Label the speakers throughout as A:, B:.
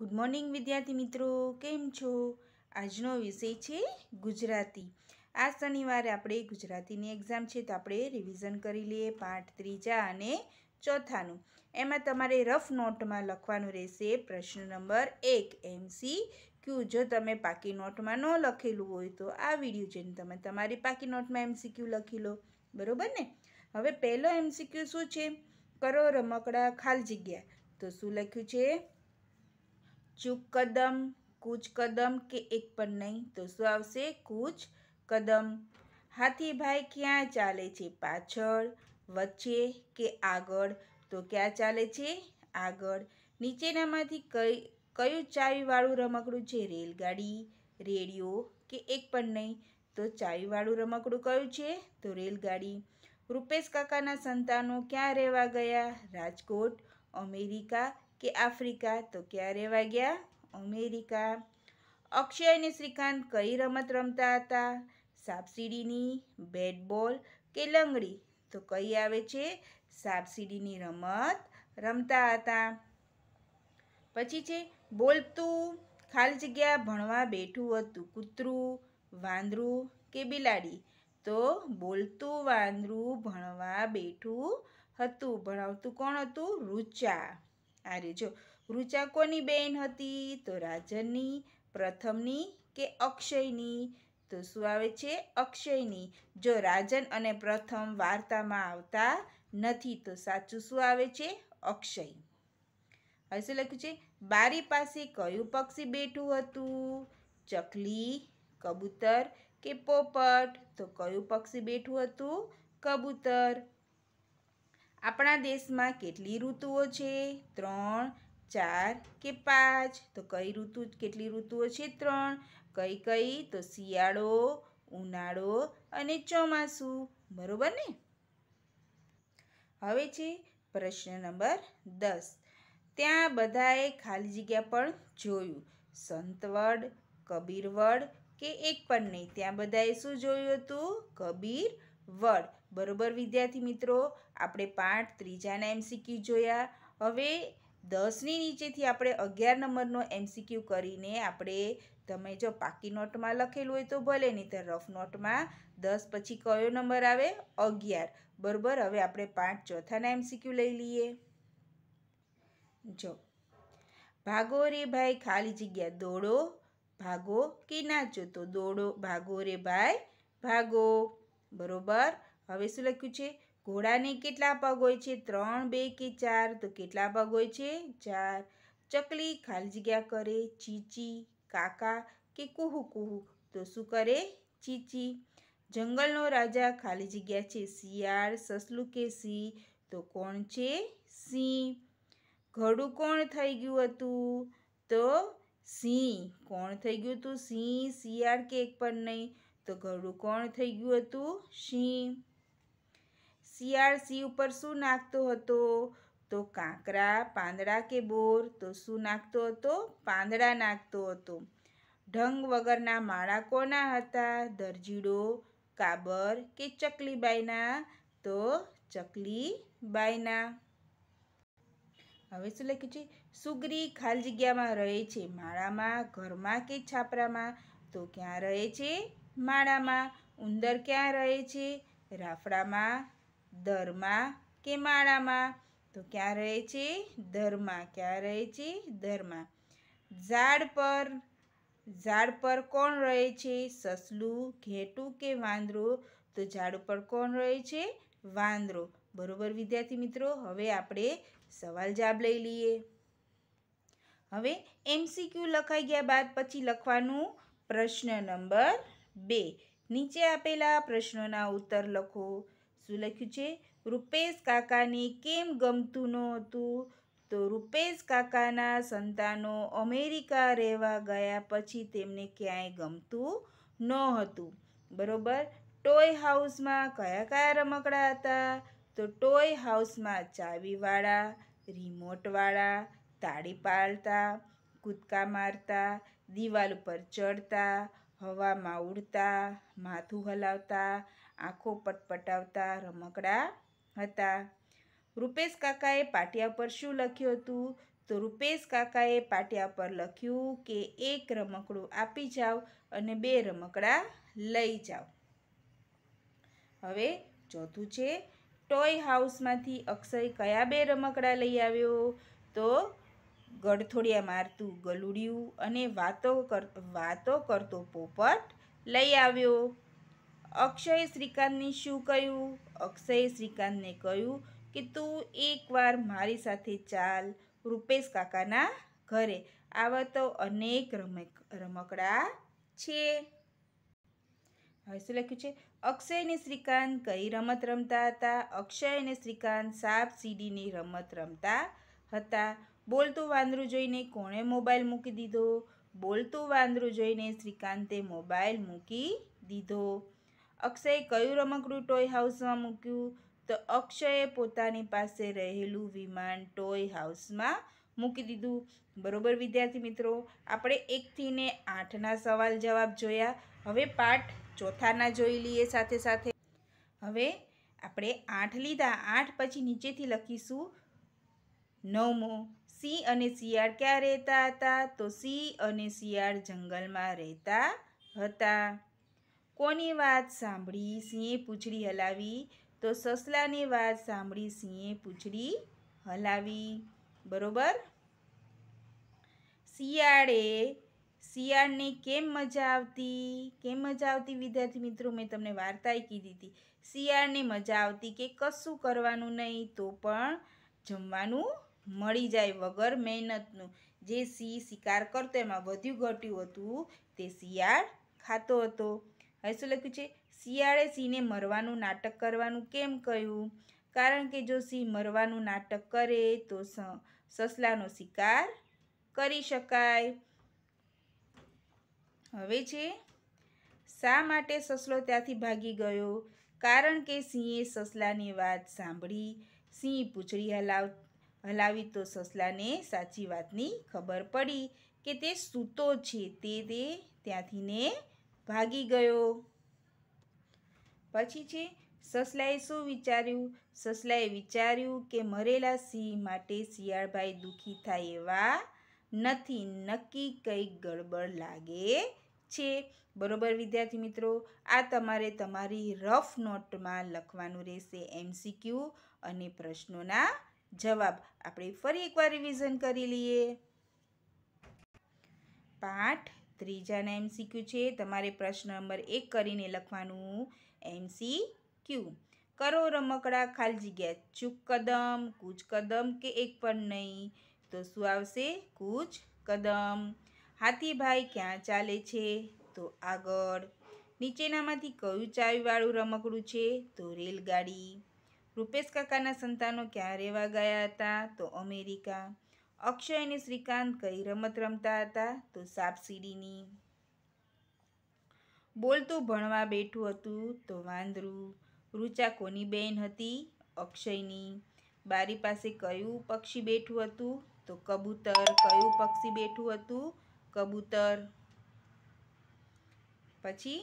A: good morning વિદ્યાર્થી મિત્રો કેમ છો આજનો વિષય છે ગુજરાતી આ શનિવારે આપણે ગુજરાતીની એક્ઝામ છે તો આપણે રિવિઝન કરી લઈએ પાઠ ત્રીજા અને ચોથાનું એમાં તમારે રફ નોટમાં લખવાનું રહેશે પ્રશ્ન નંબર એક એમસી ક્યુ જો તમે પાકી નોટમાં ન લખેલું હોય તો આ વિડીયો જોઈને તમે તમારી પાકી નોટમાં એમસીક્યુ લખી લો બરાબર ને હવે પહેલો એમસીક્યુ શું છે કરો રમકડા ખાલ જગ્યા તો શું લખ્યું છે ચૂક કદમ કૂચ કદમ કે એક પણ નહીં તો શું આવશે કૂચ કદમ હાથીભાઈ ક્યાં ચાલે છે પાછળ વચ્ચે કે આગળ તો ક્યાં ચાલે છે આગળ નીચેનામાંથી કઈ કયું ચાવીવાળું રમકડું છે રેલગાડી રેડિયો કે એક પણ નહીં તો ચાવીવાળું રમકડું કયું છે તો રેલગાડી રૂપેશ કાકાના સંતાનો ક્યાં રહેવા ગયા રાજકોટ અમેરિકા કે આફ્રિકા તો ક્યારે ગયા અમેરિકા અક્ષય અને શ્રીકાંત કઈ રમત રમતા હતા સાપસીડીની બેટ બોલ કે લંગડી તો કઈ આવે છે સાપસીડીની રમત રમતા હતા પછી છે બોલતું ખાલી જગ્યા ભણવા બેઠું હતું કૂતરું વાંદરું કે બિલાડી તો બોલતું વાંદરું ભણવા બેઠું હતું ભણાવતું કોણ હતું રૂચા આ જો ઋચા કોની બેન હતી તો રાજનની પ્રથમની કે અક્ષયની તો શું આવે છે અક્ષયની જો રાજન અને પ્રથમ વાર્તામાં આવતા નથી તો સાચું શું આવે છે અક્ષય હવે શું લખ્યું છે બારી પાસે કયું પક્ષી બેઠું હતું ચકલી કબૂતર કે પોપટ તો કયું પક્ષી બેઠું હતું કબૂતર આપણા દેશમાં કેટલી ઋતુઓ છે ત્રણ ચાર કે પાંચ તો કઈ ઋતુ કેટલી ઋતુઓ છે ત્રણ કઈ કઈ તો શિયાળો ઉનાળો અને ચોમાસું બરોબર ને હવે છે પ્રશ્ન નંબર દસ ત્યાં બધાએ ખાલી જગ્યા પણ જોયું સંતવડ કબીરવડ કે એક પણ નહીં ત્યાં બધાએ શું જોયું હતું કબીર વડ બરોબર વિદ્યાર્થી મિત્રો આપણે પાઠ ત્રીજાના એમસીક્યુ જોયા હવે દસની નીચેથી આપણે અગિયાર નંબરનો એમસીક્યુ કરીને આપણે તમે જો પાકી નોટમાં લખેલું હોય તો ભલે નહીં તો રફ નોટમાં દસ પછી કયો નંબર આવે અગિયાર બરોબર હવે આપણે પાંચ ચોથાના એમસીક્યુ લઈ લઈએ જો ભાગો રે ભાઈ ખાલી જગ્યા દોડો ભાગો કે નાચો તો દોડો ભાગો રે ભાઈ ભાગો બરોબર હવે શું લખ્યું છે ઘોડાને કેટલા પગ હોય છે ત્રણ બે કે ચાર તો કેટલા પગ હોય છે ચાર ચકલી ખાલી જગ્યા કરે ચીચી કાકા કે કુહુ કુહુ તો શું કરે ચીચી જંગલનો રાજા ખાલી જગ્યા છે શિયાળ સસલું કે સિંહ તો કોણ છે સિંહ ઘડું કોણ થઈ ગયું હતું તો સિંહ કોણ થઈ ગયું હતું સિંહ શિયાળ કે એક પણ નહીં તો ઘડું કોણ થઈ ગયું હતું સિંહ શિયાળ ઉપર શું નાખતો હતો તો કાંકરા પાંદડા કે બોર તો શું નાખતો હતો પાંદડા નાખતો હતો ઢંગ વગરના માળા કોના હતા દરજીડો કાબર કે ચકલીબાઈના તો ચકલીબાઈના હવે શું લખ્યું છે સુગરી ખાલી જગ્યામાં રહે છે માળામાં ઘરમાં કે છાપરામાં તો ક્યાં રહે છે માળામાં ઉંદર ક્યાં રહે છે રાફડામાં દરમાં કે માળામાં તો ક્યાં રહે છે દરમાં ક્યાં રહે છે દરમાં ઝાડ પર ઝાડ પર કોણ રહે છે સસલું ઘેટું કે વાંદરો તો ઝાડ ઉપર કોણ રહે છે વાંદરો બરોબર વિદ્યાર્થી મિત્રો હવે આપણે સવાલ જવાબ લઈ લઈએ હવે એમસીક્યુ લખાઈ ગયા બાદ પછી લખવાનું પ્રશ્ન નંબર બે નીચે આપેલા પ્રશ્નોના ઉત્તર લખો શું લખ્યું છે રૂપેશ કાકાને કેમ ગમતું નહોતું તો રૂપેશ કાકાના સંતાનો અમેરિકા રહેવા ગયા પછી તેમને ક્યાંય ગમતું નહોતું બરાબર ટોય હાઉસમાં કયા કયા રમકડા હતા તો ટોય હાઉસમાં ચાવીવાળા રિમોટવાળા તાળી પાડતા કૂદકા મારતા દિવાલ ઉપર ચડતા હવામાં ઉડતા માથું હલાવતા આંખો પટપટાવતા રમકડા હતા રૂપેશ કાકાએ પાટિયા પર શું લખ્યું હતું તો રૂપેશ કાકાએ પાટિયા પર લખ્યું કે એક રમકડું આપી જાઓ અને બે રમકડા લઈ જાઓ હવે ચોથું છે ટોય હાઉસમાંથી અક્ષય કયા બે રમકડા લઈ આવ્યો તો ગળથોડિયા મારતું ગલુડિયું અને વાતો કર વાતો કરતો પોપટ લઈ આવ્યો અક્ષયે શ્રીકાંતને શું કહ્યું અક્ષયે શ્રીકાંતને કહ્યું કે તું એકવાર મારી સાથે ચાલ રૂપેશ કાકાના ઘરે આવા તો અનેક રમકડા છે હવે શું લખ્યું છે અક્ષય અને શ્રીકાંત કઈ રમત રમતા હતા અક્ષય અને શ્રીકાંત સાપ સીડીની રમત રમતા હતા બોલતું વાંદરું જોઈને કોણે મોબાઈલ મૂકી દીધો બોલતું વાંદરું જોઈને શ્રીકાંતે મોબાઈલ મૂકી દીધો અક્ષયે કયું રમકડું ટોય હાઉસમાં મૂક્યું તો અક્ષયે પોતાની પાસે રહેલું વિમાન ટોય હાઉસમાં મૂકી દીધું બરોબર વિદ્યાર્થી મિત્રો આપણે એકથી ને આઠના સવાલ જવાબ જોયા હવે પાઠ ચોથાના જોઈ લઈએ સાથે સાથે હવે આપણે આઠ લીધા આઠ પછી નીચેથી લખીશું નવમો સિંહ અને શિયાળ ક્યાં રહેતા હતા તો સિંહ અને શિયાળ જંગલમાં રહેતા હતા કોની વાત સાંભળી સિંહે પૂંછડી હલાવી તો સસલાની વાત સાંભળી સિંહે પૂંછડી હલાવી બરોબર શિયાળે શિયાળને કેમ મજા આવતી કેમ મજા આવતી વિદ્યાર્થી મિત્રો મેં તમને વાર્તાએ કીધી હતી શિયાળને મજા આવતી કે કશું કરવાનું નહીં તો પણ જમવાનું મળી જાય વગર મહેનતનું જે સિંહ શિકાર કરતો એમાં વધ્યું ઘટ્યું હતું તે શિયાળ ખાતો હતો હવે શું લખ્યું છે શિયાળે સિંહને મરવાનું નાટક કરવાનું કેમ કહ્યું કારણ કે જો સિંહ મરવાનું નાટક કરે તો સસલાનો શિકાર કરી શકાય હવે છે શા માટે સસલો ત્યાંથી ભાગી ગયો કારણ કે સિંહે સસલાની વાત સાંભળી સિંહ પૂંછડી હલાવ હલાવી તો સસલાને સાચી વાતની ખબર પડી કે તે સૂતો છે તે તે ત્યાંથીને ભાગી ગયો પછી છે સસલાએ શું વિચાર્યું સસલાએ વિચાર્યું કે મરેલા સિંહ માટે શિયાળભાઈ દુઃખી થાય એવા નથી નક્કી કંઈક ગડબડ લાગે છે બરોબર વિદ્યાર્થી મિત્રો આ તમારે તમારી રફ નોટમાં લખવાનું રહેશે એમસીક્યુ અને પ્રશ્નોના જવાબ આપણે ફરી એકવાર રિવિઝન કરી લઈએ પાઠ ત્રીજાના એમસીક્યુ છે તમારે પ્રશ્ન નંબર એક કરીને લખવાનું એમસી ક્યુ કરો રમકડા ખાલી જગ્યા ચૂક કદમ કૂચ કદમ કે એક પણ નહીં તો શું આવશે કૂચ કદમ હાથીભાઈ ક્યાં ચાલે છે તો આગળ નીચેનામાંથી કયું ચાવીવાળું રમકડું છે તો રેલગાડી રૂપેશ કાકાના સંતાનો ક્યાં રહેવા ગયા હતા તો અમેરિકા અક્ષય અને શ્રીકાંત કઈ રમત રમતા હતા તો સાપસીડીની બોલતું ભણવા બેઠું હતું તો વાંદરું રૂચા કોની બેન હતી અક્ષયની બારી પાસે કયું પક્ષી બેઠું હતું તો કબૂતર કયું પક્ષી બેઠું હતું કબૂતર પછી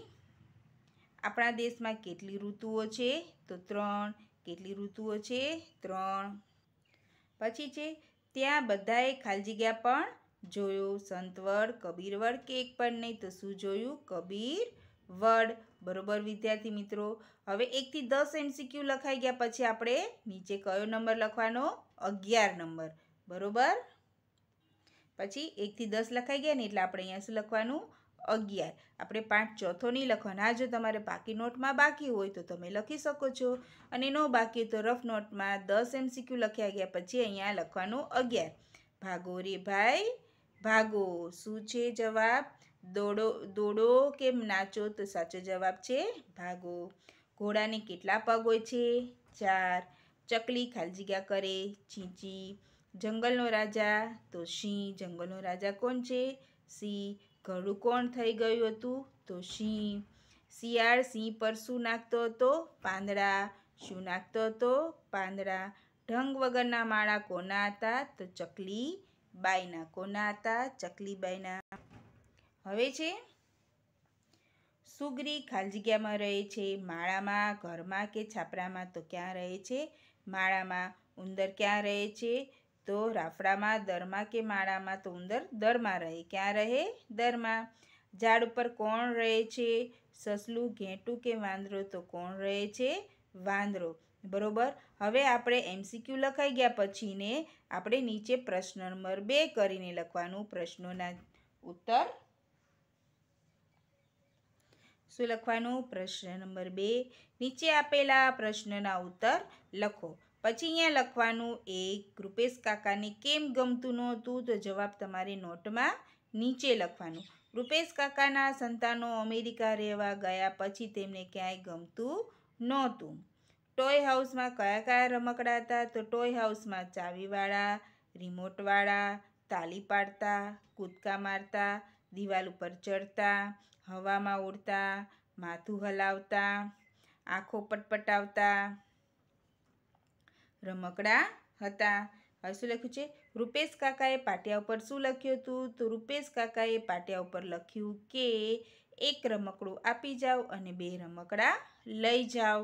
A: આપણા દેશમાં કેટલી ઋતુઓ છે તો ત્રણ કેટલી ઋતુઓ છે ત્રણ પછી છે ત્યાં બધાએ ખાલી જગ્યા પણ જોયું સંતવડ કબીરવડ કે એક પણ નહીં તો શું જોયું કબીર વડ બરોબર વિદ્યાર્થી મિત્રો હવે એકથી દસ એમસીક્યુ લખાઈ ગયા પછી આપણે નીચે કયો નંબર લખવાનો અગિયાર નંબર બરોબર પછી એકથી દસ લખાઈ ગયા ને એટલે આપણે અહીંયા શું લખવાનું અગિયાર આપણે પાઠ ચોથો નહીં લખવાનો આ જો તમારે બાકી નોટમાં બાકી હોય તો તમે લખી શકો છો અને નો બાકી તો રફ નોટમાં દસ એમ એમસીક્યુ લખ્યા ગયા પછી અહીંયા લખવાનું અગિયાર ભાગો રે ભાઈ ભાગો શું છે જવાબ દોડો દોડો કેમ નાચો તો સાચો જવાબ છે ભાગો ઘોડાને કેટલા પગ હોય છે ચાર ચકલી ખાલી જગ્યા કરે ચીંચી જંગલનો રાજા તો સિંહ જંગલનો રાજા કોણ છે સિંહ ઘડું કોણ થઈ ગયું હતું તો સિંહ શિયાળ સિંહ પર શું નાખતો હતો પાંદડા શું નાખતો હતો પાંદડા ઢંગ વગરના માળા કોના હતા તો ચકલી બાઈના કોના હતા ચકલી બાઈના હવે છે સુગરી ખાલી જગ્યામાં રહે છે માળામાં ઘરમાં કે છાપરામાં તો ક્યાં રહે છે માળામાં ઉંદર ક્યાં રહે છે તો રાફડામાં દરમાં કે માળામાં તો ઉંદર દરમાં રહે ક્યાં રહે દરમાં ઝાડ ઉપર કોણ રહે છે સસલું ઘેંટું કે વાંદરો તો કોણ રહે છે વાંદરો બરોબર હવે આપણે એમસીક્યુ લખાઈ ગયા પછીને આપણે નીચે પ્રશ્ન નંબર બે કરીને લખવાનું પ્રશ્નોના ઉત્તર શું લખવાનું પ્રશ્ન નંબર બે નીચે આપેલા પ્રશ્નના ઉત્તર લખો પછી અહીંયા લખવાનું એક રૂપેશ કાકાને કેમ ગમતું નહોતું તો જવાબ તમારે નોટમાં નીચે લખવાનું રૂપેશ કાકાના સંતાનો અમેરિકા રહેવા ગયા પછી તેમને ક્યાંય ગમતું નહોતું ટોય હાઉસમાં કયા કયા રમકડા હતા તો ટોય હાઉસમાં ચાવીવાળા રિમોટવાળા તાલી પાડતા કૂદકા મારતા દિવાલ ઉપર ચડતા હવામાં ઉડતા માથું હલાવતા આંખો પટપટાવતા રમકડા હતા હવે શું લખ્યું છે રૂપેશ કાકાએ પાટિયા ઉપર શું લખ્યું હતું તો રૂપેશ કાકાએ પાટિયા ઉપર લખ્યું કે એક રમકડું આપી જાઓ અને બે રમકડા લઈ જાઓ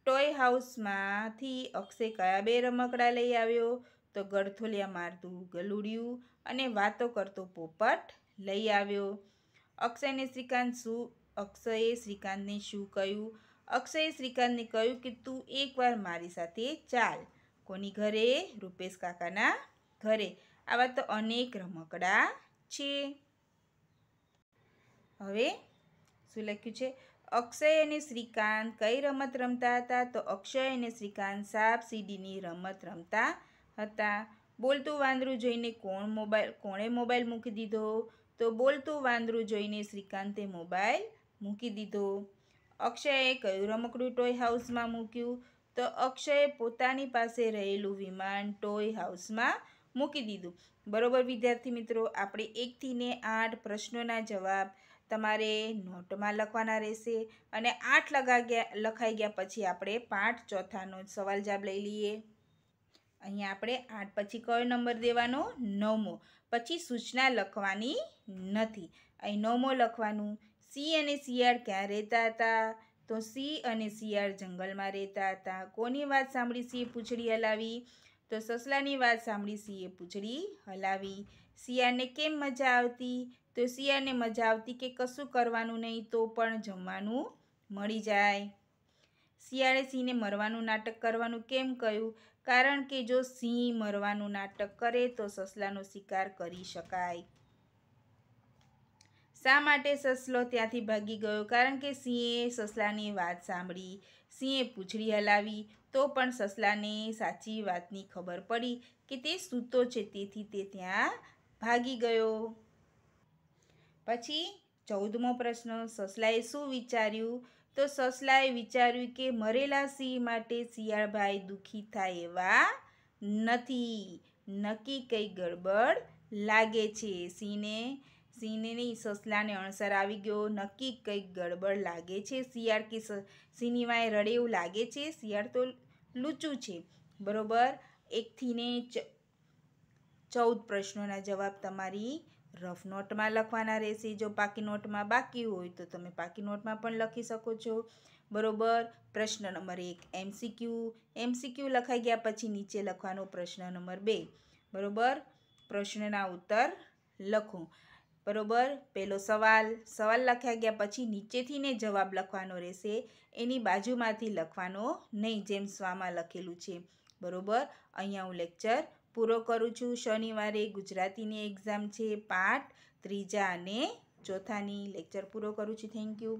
A: ટોય હાઉસમાંથી અક્ષય કયા બે રમકડા લઈ આવ્યો તો ગળથોલિયા મારતું ગલુડિયું અને વાતો કરતો પોપટ લઈ આવ્યો અક્ષયને શ્રીકાંત શું અક્ષયે શ્રીકાંતને શું કહ્યું અક્ષયે શ્રીકાંતને કહ્યું કે તું એકવાર મારી સાથે ચાલ કોની ઘરે રૂપેશ કાકાના ઘરે આવા તો અનેક રમકડા છે હવે શું લખ્યું છે અક્ષય અને શ્રીકાંત કઈ રમત રમતા હતા તો અક્ષય અને શ્રીકાંત સાપ સીડીની રમત રમતા હતા બોલતું વાંદરું જોઈને કોણ મોબાઈલ કોણે મોબાઈલ મૂકી દીધો તો બોલતું વાંદરું જોઈને શ્રીકાંતે મોબાઈલ મૂકી દીધો અક્ષયે કયું રમકડું ટોય હાઉસમાં મૂક્યું તો અક્ષયે પોતાની પાસે રહેલું વિમાન ટોય હાઉસમાં મૂકી દીધું બરોબર વિદ્યાર્થી મિત્રો આપણે એકથી ને આઠ પ્રશ્નોના જવાબ તમારે નોટમાં લખવાના રહેશે અને આઠ લગા ગયા લખાઈ ગયા પછી આપણે પાંચ ચોથાનો સવાલ જવાબ લઈ લઈએ અહીંયા આપણે આઠ પછી કયો નંબર દેવાનો નવમો પછી સૂચના લખવાની નથી અહીં નવમો લખવાનું સી અને શિયાળ ક્યાં રહેતા હતા તો સી અને શિયાળ જંગલમાં રહેતા હતા કોની વાત સાંભળી સિંહે પૂંછડી હલાવી તો સસલાની વાત સાંભળી સિંહે પૂંછડી હલાવી શિયાળને કેમ મજા આવતી તો શિયાળને મજા આવતી કે કશું કરવાનું નહીં તો પણ જમવાનું મળી જાય શિયાળે સિંહને મરવાનું નાટક કરવાનું કેમ કહ્યું કારણ કે જો સિંહ મરવાનું નાટક કરે તો સસલાનો શિકાર કરી શકાય શા માટે સસલો ત્યાંથી ભાગી ગયો કારણ કે સિંહે સસલાની વાત સાંભળી સિંહે પૂછડી હલાવી તો પણ સસલાને સાચી વાતની ખબર પડી કે તે સૂતો છે તેથી તે ત્યાં ભાગી ગયો પછી ચૌદમો પ્રશ્ન સસલાએ શું વિચાર્યું તો સસલાએ વિચાર્યું કે મરેલા સિંહ માટે શિયાળભાઈ દુઃખી થાય એવા નથી નક્કી કંઈ ગડબડ લાગે છે સિંહને સિંહની સસલાને અણસર આવી ગયો નક્કી કંઈક ગડબડ લાગે છે શિયાળ કે સિનિમાએ રડે એવું લાગે છે શિયાળ તો લૂચું છે બરોબર એકથી ને ચૌદ પ્રશ્નોના જવાબ તમારી રફ નોટમાં લખવાના રહેશે જો પાકી નોટમાં બાકી હોય તો તમે પાકી નોટમાં પણ લખી શકો છો બરોબર પ્રશ્ન નંબર એક એમસીક્યુ એમસીક્યુ લખાઈ ગયા પછી નીચે લખવાનો પ્રશ્ન નંબર બે બરોબર પ્રશ્નના ઉત્તર લખો બરોબર પહેલો સવાલ સવાલ લખ્યા ગયા પછી નીચેથી ને જવાબ લખવાનો રહેશે એની બાજુમાંથી લખવાનો નહીં જેમ સ્વામાં લખેલું છે બરોબર અહીંયા હું લેક્ચર પૂરો કરું છું શનિવારે ગુજરાતીની એક્ઝામ છે પાઠ ત્રીજા અને ચોથાની લેક્ચર પૂરો કરું છું થેન્ક યુ